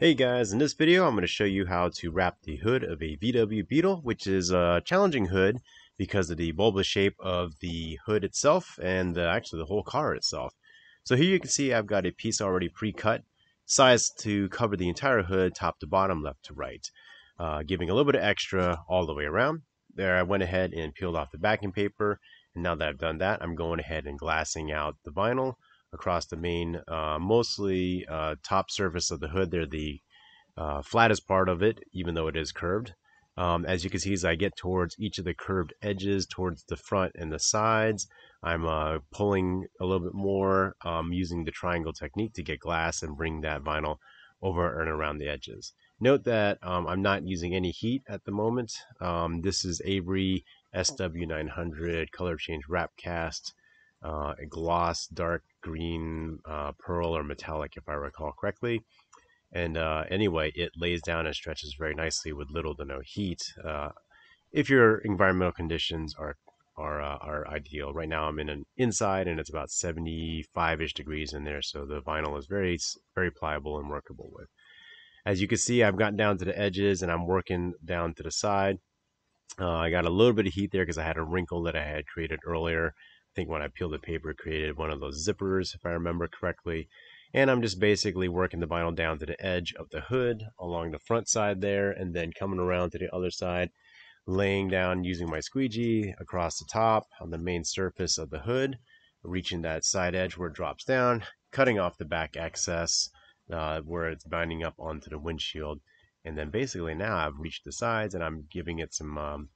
Hey guys, in this video I'm going to show you how to wrap the hood of a VW Beetle, which is a challenging hood because of the bulbous shape of the hood itself and the, actually the whole car itself. So here you can see I've got a piece already pre-cut, sized to cover the entire hood top to bottom, left to right, uh, giving a little bit of extra all the way around. There I went ahead and peeled off the backing paper, and now that I've done that I'm going ahead and glassing out the vinyl across the main, uh, mostly uh, top surface of the hood. They're the uh, flattest part of it, even though it is curved. Um, as you can see, as I get towards each of the curved edges, towards the front and the sides, I'm uh, pulling a little bit more um, using the triangle technique to get glass and bring that vinyl over and around the edges. Note that um, I'm not using any heat at the moment. Um, this is Avery SW900 color change wrap cast, uh, a gloss dark green, uh, pearl, or metallic, if I recall correctly. And uh, anyway, it lays down and stretches very nicely with little to no heat. Uh, if your environmental conditions are are uh, are ideal, right now I'm in an inside and it's about 75 ish degrees in there, so the vinyl is very very pliable and workable with. As you can see, I've gotten down to the edges and I'm working down to the side. Uh, I got a little bit of heat there because I had a wrinkle that I had created earlier think when I peeled the paper, created one of those zippers, if I remember correctly. And I'm just basically working the vinyl down to the edge of the hood along the front side there, and then coming around to the other side, laying down using my squeegee across the top on the main surface of the hood, reaching that side edge where it drops down, cutting off the back excess uh, where it's binding up onto the windshield. And then basically now I've reached the sides and I'm giving it some um,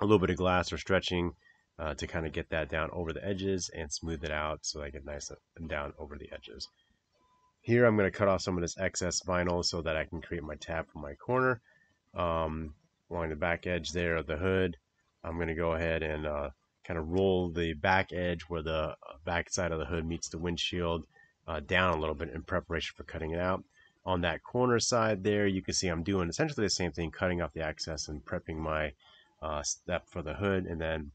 a little bit of glass or stretching uh, to kind of get that down over the edges and smooth it out so I get nice and down over the edges. Here I'm going to cut off some of this excess vinyl so that I can create my tab for my corner. Um, along the back edge there of the hood, I'm going to go ahead and uh, kind of roll the back edge where the uh, back side of the hood meets the windshield uh, down a little bit in preparation for cutting it out. On that corner side there, you can see I'm doing essentially the same thing, cutting off the excess and prepping my uh, step for the hood and then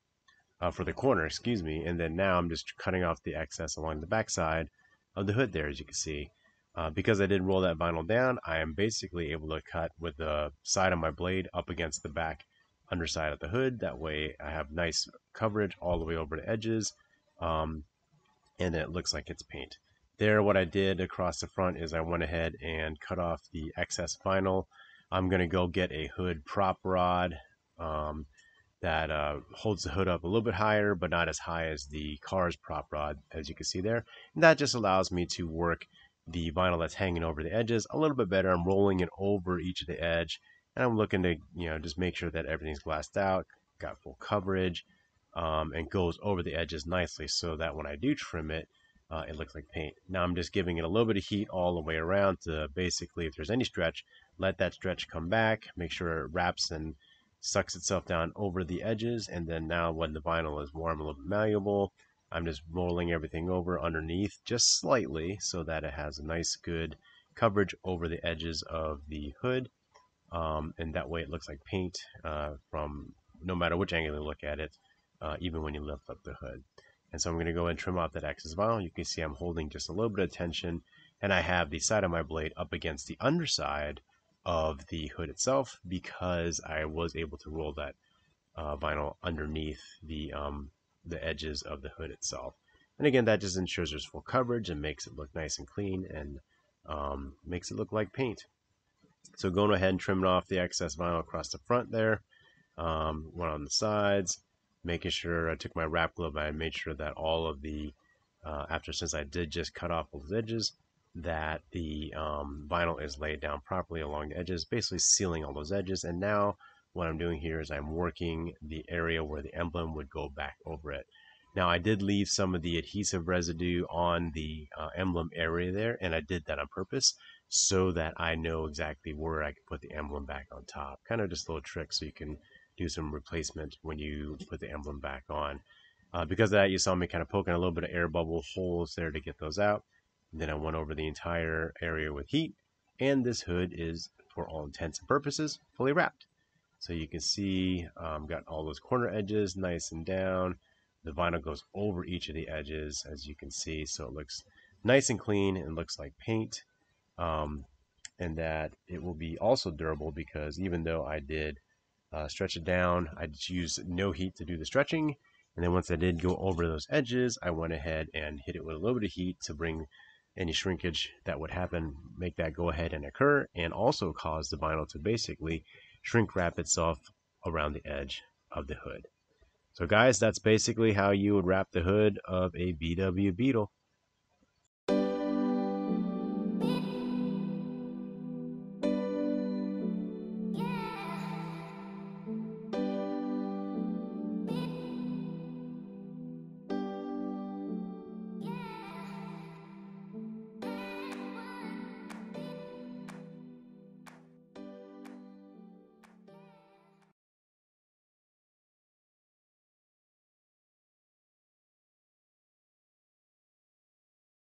uh, for the corner, excuse me. And then now I'm just cutting off the excess along the backside of the hood there, as you can see. Uh, because I did roll that vinyl down, I am basically able to cut with the side of my blade up against the back underside of the hood. That way I have nice coverage all the way over the edges. Um, and it looks like it's paint. There, what I did across the front is I went ahead and cut off the excess vinyl. I'm going to go get a hood prop rod. Um, that uh, holds the hood up a little bit higher, but not as high as the car's prop rod, as you can see there. And that just allows me to work the vinyl that's hanging over the edges a little bit better. I'm rolling it over each of the edge, and I'm looking to you know just make sure that everything's glassed out, got full coverage, um, and goes over the edges nicely, so that when I do trim it, uh, it looks like paint. Now I'm just giving it a little bit of heat all the way around to basically, if there's any stretch, let that stretch come back, make sure it wraps and sucks itself down over the edges and then now when the vinyl is warm a little malleable I'm just rolling everything over underneath just slightly so that it has a nice good coverage over the edges of the hood um, and that way it looks like paint uh, from no matter which angle you look at it uh, even when you lift up the hood and so I'm going to go and trim off that excess vinyl you can see I'm holding just a little bit of tension and I have the side of my blade up against the underside of the hood itself because I was able to roll that uh, vinyl underneath the um, the edges of the hood itself. And again, that just ensures there's full coverage and makes it look nice and clean and um, makes it look like paint. So going ahead and trimming off the excess vinyl across the front there, um, one on the sides, making sure I took my wrap glove and I made sure that all of the, uh, after since I did just cut off those edges, that the um, vinyl is laid down properly along the edges, basically sealing all those edges. And now what I'm doing here is I'm working the area where the emblem would go back over it. Now I did leave some of the adhesive residue on the uh, emblem area there, and I did that on purpose so that I know exactly where I can put the emblem back on top. Kind of just a little trick so you can do some replacement when you put the emblem back on. Uh, because of that, you saw me kind of poking a little bit of air bubble holes there to get those out. Then I went over the entire area with heat and this hood is for all intents and purposes fully wrapped. So you can see um, got all those corner edges nice and down. The vinyl goes over each of the edges as you can see so it looks nice and clean and looks like paint. Um, and that it will be also durable because even though I did uh, stretch it down, I just used no heat to do the stretching. And then once I did go over those edges, I went ahead and hit it with a little bit of heat to bring any shrinkage that would happen, make that go ahead and occur, and also cause the vinyl to basically shrink wrap itself around the edge of the hood. So guys, that's basically how you would wrap the hood of a VW Beetle.